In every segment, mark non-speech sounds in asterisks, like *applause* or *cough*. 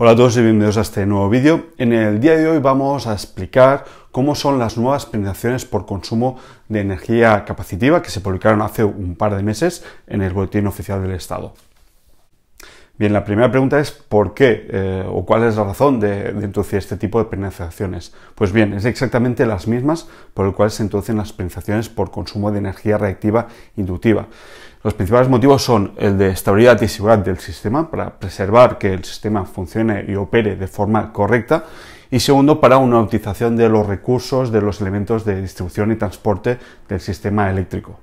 Hola a todos y bienvenidos a este nuevo vídeo. En el día de hoy vamos a explicar cómo son las nuevas penalizaciones por consumo de energía capacitiva que se publicaron hace un par de meses en el Boletín Oficial del Estado. Bien, la primera pregunta es ¿por qué eh, o cuál es la razón de, de, introducir este tipo de penalizaciones? Pues bien, es exactamente las mismas por las cuales se introducen las penalizaciones por consumo de energía reactiva inductiva. Los principales motivos son el de estabilidad y seguridad del sistema, para preservar que el sistema funcione y opere de forma correcta, y segundo, para una optimización de los recursos de los elementos de distribución y transporte del sistema eléctrico.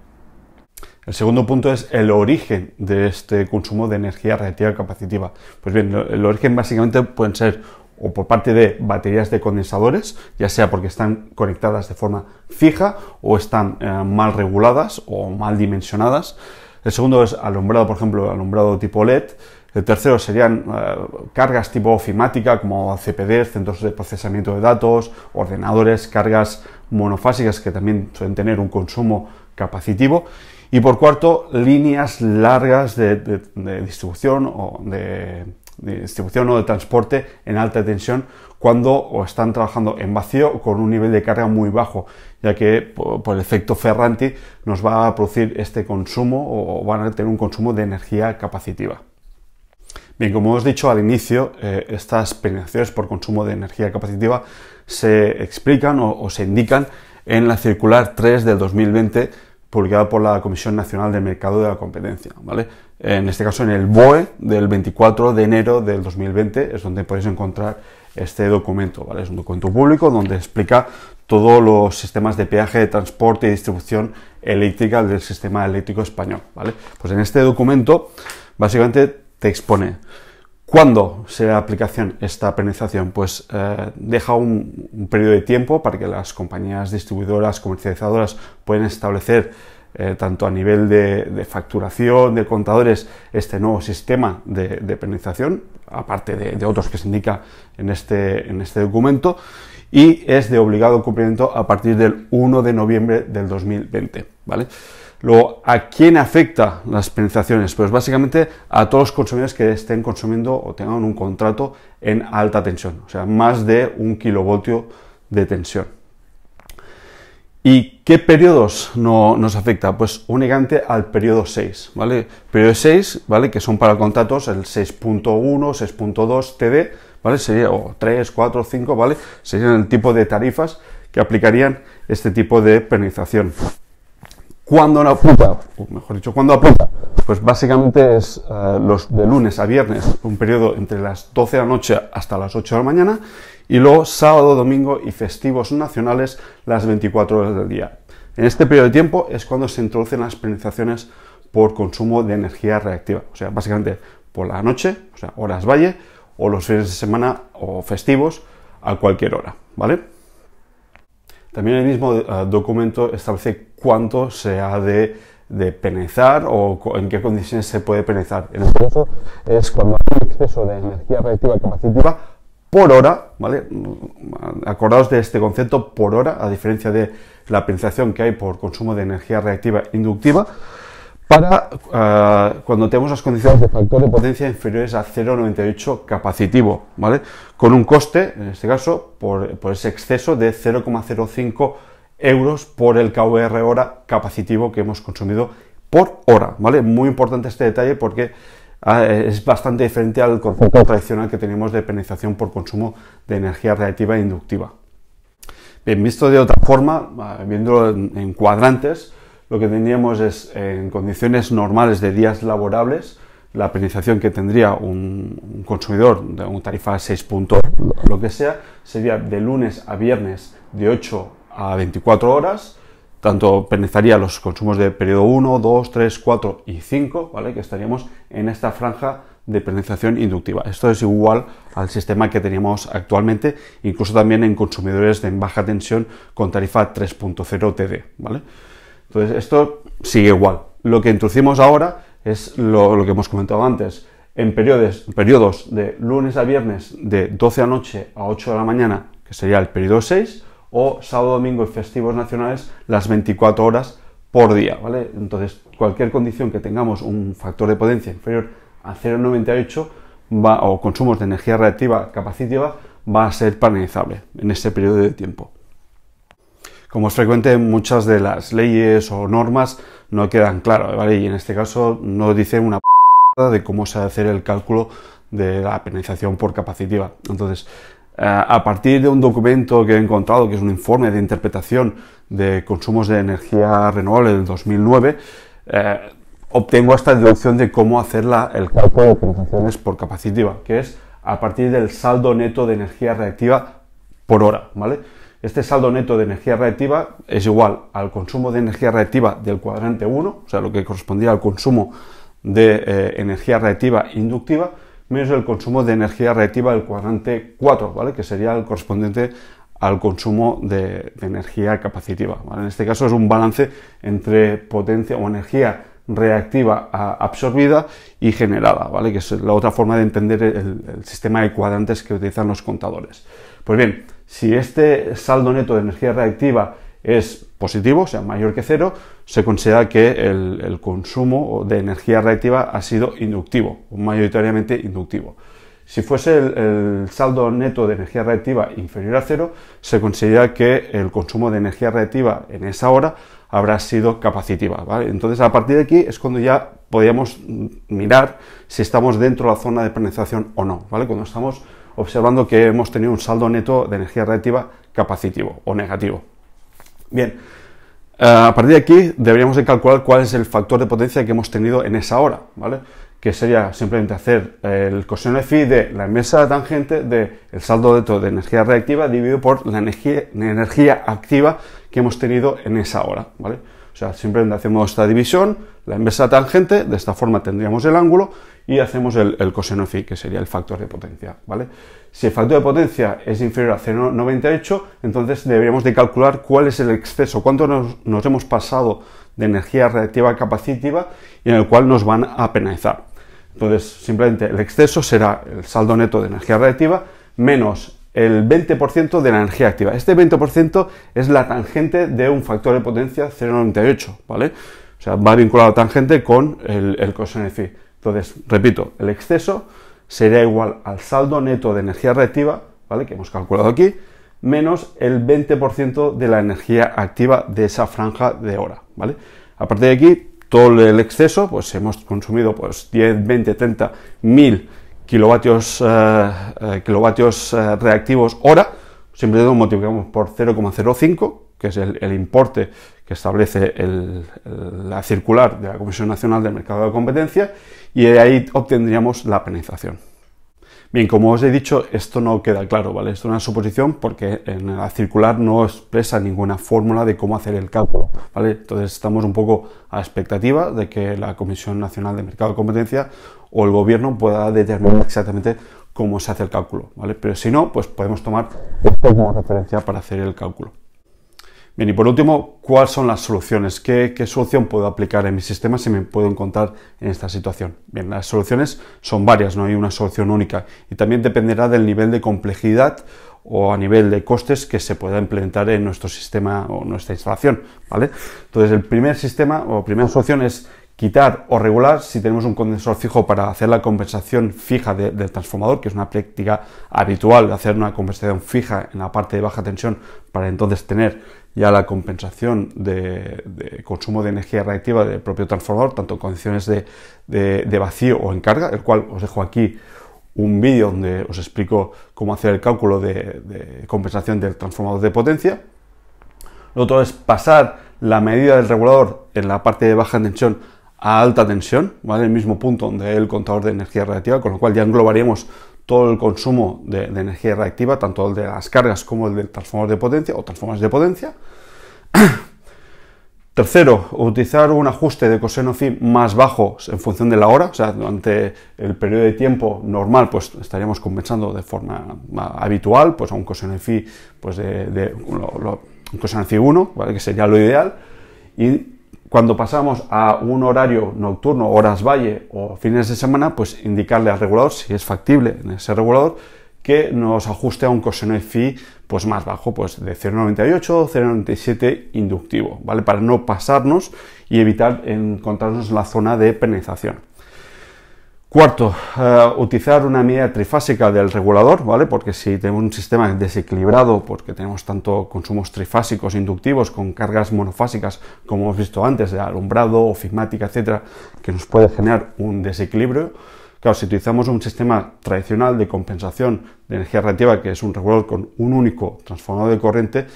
El segundo punto es el origen de este consumo de energía reactiva capacitiva. Pues bien, el origen básicamente pueden ser o por parte de baterías de condensadores, ya sea porque están conectadas de forma fija o están eh, mal reguladas o mal dimensionadas. El segundo es alumbrado, por ejemplo, alumbrado tipo LED, el tercero serían eh, cargas tipo ofimática, como CPDs, centros de procesamiento de datos, ordenadores, cargas monofásicas que también suelen tener un consumo capacitivo. Y por cuarto, líneas largas de, distribución o de, distribución o de transporte en alta tensión cuando están trabajando en vacío o con un nivel de carga muy bajo, ya que por, por el efecto Ferranti nos va a producir este consumo o van a tener un consumo de energía capacitiva. Bien, como os he dicho al inicio, eh, estas penalizaciones por consumo de energía capacitiva se explican o, se indican en la circular 3 del 2020 publicada por la Comisión Nacional del Mercado de la Competencia, ¿vale? En este caso en el BOE del 24 de enero del 2020 es donde podéis encontrar este documento, ¿vale? Es un documento público donde explica todos los sistemas de peaje, de transporte y distribución eléctrica del sistema eléctrico español, ¿vale? Pues en este documento básicamente te expone. ¿Cuándo será la aplicación esta penalización? Pues eh, deja un, periodo de tiempo para que las compañías distribuidoras, comercializadoras puedan establecer eh, tanto a nivel de, facturación, de contadores, este nuevo sistema de, penalización, aparte de, otros que se indica en este, en este documento, y es de obligado cumplimiento a partir del 1 de noviembre del 2020. ¿vale? Luego, ¿a quién afecta las penalizaciones? Pues básicamente a todos los consumidores que estén consumiendo o tengan un contrato en alta tensión, o sea, más de un kilovoltio de tensión. ¿Y qué periodos no, nos afecta? Pues únicamente al periodo 6, ¿vale? Periodo 6, ¿vale? Que son para contratos el 6.1, 6.2 TD, ¿vale? Sería, o 3, 4, 5, ¿vale? Serían el tipo de tarifas que aplicarían este tipo de penalización. Cuando no apunta? mejor dicho, cuando apunta? Pues básicamente es eh, los de lunes a viernes, un periodo entre las 12 de la noche hasta las 8 de la mañana, y luego sábado, domingo y festivos nacionales las 24 horas del día. En este periodo de tiempo es cuando se introducen las penalizaciones por consumo de energía reactiva, o sea, básicamente por la noche, o sea, horas valle, o los fines de semana o festivos a cualquier hora, ¿vale? También el mismo eh, documento establece cuánto se ha de, de o en qué condiciones se puede penezar. En este caso es cuando hay un exceso de energía reactiva capacitiva por hora, ¿vale? Mm, acordaos de este concepto por hora, a diferencia de la penalización que hay por consumo de energía reactiva inductiva para ah, cuando tenemos las condiciones de factor de potencia inferiores a 0,98 capacitivo, ¿vale? Con un coste, en este caso, por, ese exceso de 0,05 euros por el KVR hora capacitivo que hemos consumido por hora, ¿vale? Muy importante este detalle porque ah, es bastante diferente al concepto tradicional que tenemos de penalización por consumo de energía reactiva e inductiva. Bien, visto de otra forma, ah, viéndolo en cuadrantes, lo que tendríamos es, en condiciones normales de días laborables, la penalización que tendría un, consumidor de una tarifa 6 lo que sea, sería de lunes a viernes de 8 a 24 horas, tanto penalizaría los consumos de periodo 1, 2, 3, 4 y 5, ¿vale? que estaríamos en esta franja de penalización inductiva. Esto es igual al sistema que teníamos actualmente, incluso también en consumidores de baja tensión con tarifa 3.0 TD. ¿vale? Entonces, esto sigue igual. Lo que introducimos ahora es lo, que hemos comentado antes. En periodos, periodos de lunes a viernes de 12 a noche a 8 de la mañana, que sería el periodo 6, o sábado, domingo y festivos nacionales las 24 horas por día, ¿vale? Entonces, cualquier condición que tengamos un factor de potencia inferior a 0,98 o consumos de energía reactiva capacitiva va a ser paralizable en ese periodo de tiempo. Como es frecuente, muchas de las leyes o normas no quedan claras, ¿vale? Y en este caso no dicen una p de cómo se hace el cálculo de la penalización por capacitiva. Entonces, eh, a partir de un documento que he encontrado, que es un informe de interpretación de consumos de energía renovable del 2009, eh, obtengo esta deducción de cómo hacer el cálculo de penalizaciones por capacitiva, que es a partir del saldo neto de energía reactiva por hora, ¿vale? este saldo neto de energía reactiva es igual al consumo de energía reactiva del cuadrante 1, o sea, lo que correspondía al consumo de eh, energía reactiva inductiva, menos el consumo de energía reactiva del cuadrante 4, ¿vale? Que sería el correspondiente al consumo de, energía capacitiva. En este caso es un balance entre potencia o energía reactiva ah, absorbida y generada, ¿vale? Que es la otra forma de entender el sistema de cuadrantes que utilizan los contadores. Pues bien, si este saldo neto de energía reactiva es positivo, o sea, mayor que cero, se considera que el, consumo de energía reactiva ha sido inductivo, mayoritariamente inductivo. Si fuese el, saldo neto de energía reactiva inferior a cero, se considera que el consumo de energía reactiva en esa hora habrá sido capacitiva. ¿vale? Entonces, a partir de aquí es cuando ya podríamos mirar si estamos dentro de la zona de penetración o no. ¿vale? Cuando estamos observando que hemos tenido un saldo neto de energía reactiva capacitivo o negativo. Bien, eh, a partir de aquí deberíamos calcular cuál es el factor de potencia que hemos tenido en esa hora, ¿vale? Que sería simplemente hacer eh, el coseno de phi de la inversa tangente del el saldo neto de energía reactiva dividido por la energía, energía activa que hemos tenido en esa hora, ¿vale? O sea, simplemente hacemos esta división, la inversa tangente, de esta forma tendríamos el ángulo y hacemos el, coseno phi, que sería el factor de potencia, ¿vale? Si el factor de potencia es inferior a 0,98, entonces deberíamos de calcular cuál es el exceso, cuánto nos, hemos pasado de energía reactiva capacitiva y en el cual nos van a penalizar. Entonces, simplemente el exceso será el saldo neto de energía reactiva menos el 20% de la energía activa. Este 20% es la tangente de un factor de potencia 0,98, ¿vale? O sea, va vinculado a tangente con el, el coseno de phi. Entonces, repito, el exceso sería igual al saldo neto de energía reactiva, ¿vale? Que hemos calculado aquí, menos el 20% de la energía activa de esa franja de hora, ¿vale? A partir de aquí, todo el exceso, pues hemos consumido pues 10, 20, 30, mil kilovatios, eh, eh, kilovatios eh, reactivos hora, simplemente lo multiplicamos por 0,05, que es el, importe que establece la circular de la Comisión Nacional de Mercado de Competencia, y ahí obtendríamos la penalización. Bien, como os he dicho, esto no queda claro, ¿vale? es una suposición porque en la circular no expresa ninguna fórmula de cómo hacer el cálculo, ¿vale? Entonces estamos un poco a expectativa de que la Comisión Nacional de Mercado de Competencia o el gobierno pueda determinar exactamente cómo se hace el cálculo, ¿vale? Pero si no, pues podemos tomar esto como referencia para hacer el cálculo. Bien, y por último, ¿cuáles son las soluciones? ¿Qué, solución puedo aplicar en mi sistema si me puedo encontrar en esta situación? Bien, las soluciones son varias, no hay una solución única y también dependerá del nivel de complejidad o a nivel de costes que se pueda implementar en nuestro sistema o nuestra instalación, ¿vale? Entonces, el primer sistema o primera solución es quitar o regular si tenemos un condensor fijo para hacer la compensación fija del transformador, que es una práctica habitual de hacer una compensación fija en la parte de baja tensión para entonces tener ya la compensación de, consumo de energía reactiva del propio transformador, tanto en condiciones de, de vacío o en carga, el cual os dejo aquí un vídeo donde os explico cómo hacer el cálculo de compensación del transformador de potencia. Lo otro es pasar la medida del regulador en la parte de baja tensión a alta tensión, ¿vale? El mismo punto donde el contador de energía reactiva, con lo cual ya englobaríamos todo el consumo de, energía reactiva, tanto el de las cargas como el del transformador de potencia o transformadores de potencia. *clears throat* Tercero, utilizar un ajuste de coseno phi más bajo en función de la hora, o sea, durante el periodo de tiempo normal, pues estaríamos compensando de forma ah, habitual, pues a un coseno phi, pues de, un coseno phi 1, que sería lo ideal, cuando pasamos a un horario nocturno, horas valle o fines de semana, pues indicarle al regulador, si es factible en ese regulador, que nos ajuste a un coseno de phi pues más bajo, pues de 0,98 o 0,97 inductivo, ¿vale? Para no pasarnos y evitar encontrarnos en la zona de penalización. Cuarto, eh, utilizar una medida trifásica del regulador, ¿vale? Porque si tenemos un sistema desequilibrado, porque tenemos tanto consumos trifásicos e inductivos con cargas monofásicas, como hemos visto antes, de alumbrado, ofimática, etcétera, que nos puede generar un desequilibrio. Claro, si utilizamos un sistema tradicional de compensación de energía relativa, que es un regulador con un único transformador de corriente,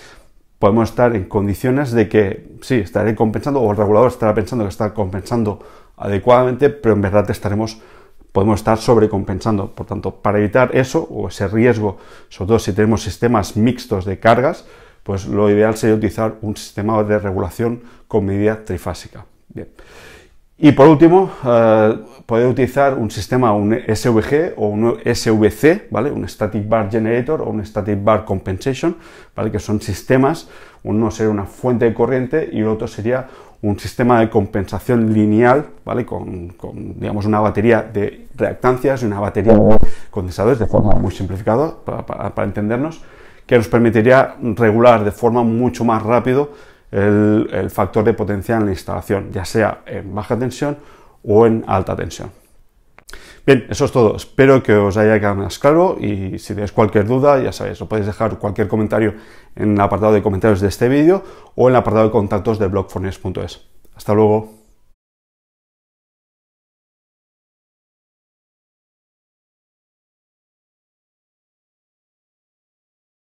podemos estar en condiciones de que sí, estaré compensando, o el regulador estará pensando que está compensando adecuadamente, pero en verdad estaremos podemos estar sobrecompensando. Por tanto, para evitar eso o ese riesgo, sobre todo si tenemos sistemas mixtos de cargas, pues lo ideal sería utilizar un sistema de regulación con medida trifásica. Bien. Y por último, eh, poder utilizar un sistema, un SVG o un SVC, ¿vale? Un Static Bar Generator o un Static Bar Compensation, ¿vale? Que son sistemas, uno sería una fuente de corriente y el otro sería un sistema de compensación lineal, ¿vale? Con, digamos, una batería de reactancias y una batería de condensadores, de forma muy simplificada para, entendernos, que nos permitiría regular de forma mucho más rápido el, el, factor de potencia en la instalación, ya sea en baja tensión o en alta tensión. Bien, eso es todo. Espero que os haya quedado más claro y si tenéis cualquier duda, ya sabéis, lo podéis dejar cualquier comentario en el apartado de comentarios de este vídeo o en el apartado de contactos de blogfornes.es. Hasta luego.